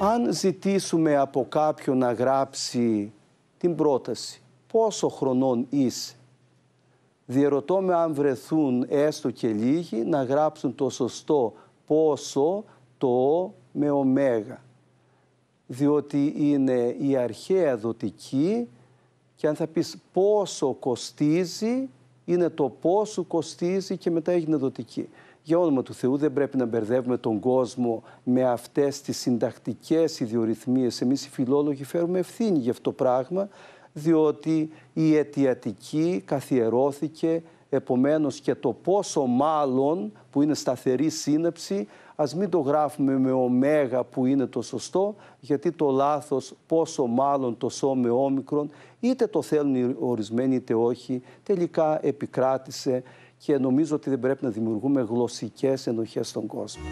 Αν ζητήσουμε από κάποιον να γράψει την πρόταση πόσο χρονών είσαι, διερωτώ με αν βρεθούν έστω και λίγοι να γράψουν το σωστό πόσο το με ωμέγα. Διότι είναι η αρχαία δοτική και αν θα πεις πόσο κοστίζει είναι το πόσο κοστίζει και μετά έγινε δοτική. Για όνομα του Θεού δεν πρέπει να μπερδεύουμε τον κόσμο με αυτές τις συντακτικές ιδιορυθμίες. Εμείς οι φιλόλογοι φέρουμε ευθύνη για αυτό το πράγμα, διότι η αιτιατική καθιερώθηκε Επομένως και το πόσο μάλλον που είναι σταθερή σύννεψη ας μην το γράφουμε με ωμέγα που είναι το σωστό γιατί το λάθος πόσο μάλλον το σώ όμικρον είτε το θέλουν ορισμένοι είτε όχι τελικά επικράτησε και νομίζω ότι δεν πρέπει να δημιουργούμε γλωσσικές ενοχές στον κόσμο.